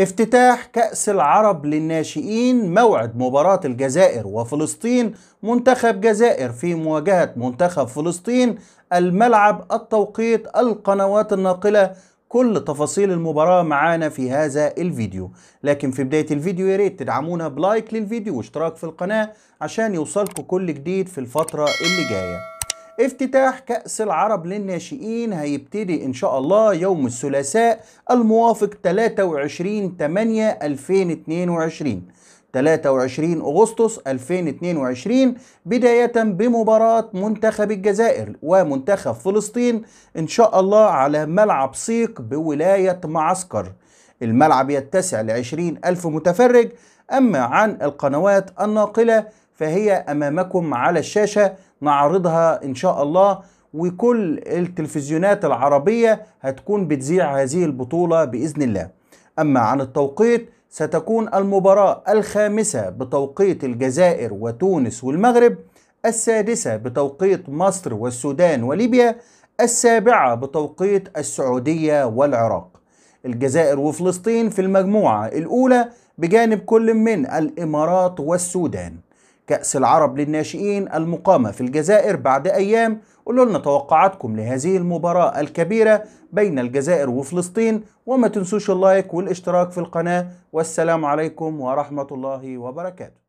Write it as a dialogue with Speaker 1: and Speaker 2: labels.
Speaker 1: افتتاح كأس العرب للناشئين موعد مباراة الجزائر وفلسطين منتخب جزائر في مواجهة منتخب فلسطين الملعب التوقيت القنوات الناقلة كل تفاصيل المباراة معانا في هذا الفيديو لكن في بداية الفيديو يا ريت تدعمونا بلايك للفيديو واشتراك في القناة عشان يوصلكم كل جديد في الفترة اللي جاية افتتاح كأس العرب للناشئين هيبتدي إن شاء الله يوم الثلاثاء الموافق 23 8 2022 23 أغسطس 2022 بداية بمباراة منتخب الجزائر ومنتخب فلسطين إن شاء الله على ملعب صيق بولاية معسكر الملعب يتسع لعشرين ألف متفرج أما عن القنوات الناقلة فهي امامكم على الشاشه نعرضها ان شاء الله وكل التلفزيونات العربيه هتكون بتذيع هذه البطوله باذن الله اما عن التوقيت ستكون المباراه الخامسه بتوقيت الجزائر وتونس والمغرب السادسه بتوقيت مصر والسودان وليبيا السابعه بتوقيت السعوديه والعراق الجزائر وفلسطين في المجموعه الاولى بجانب كل من الامارات والسودان كأس العرب للناشئين المقامة في الجزائر بعد أيام قولوا لنا توقعاتكم لهذه المباراة الكبيرة بين الجزائر وفلسطين وما تنسوش اللايك والاشتراك في القناة والسلام عليكم ورحمة الله وبركاته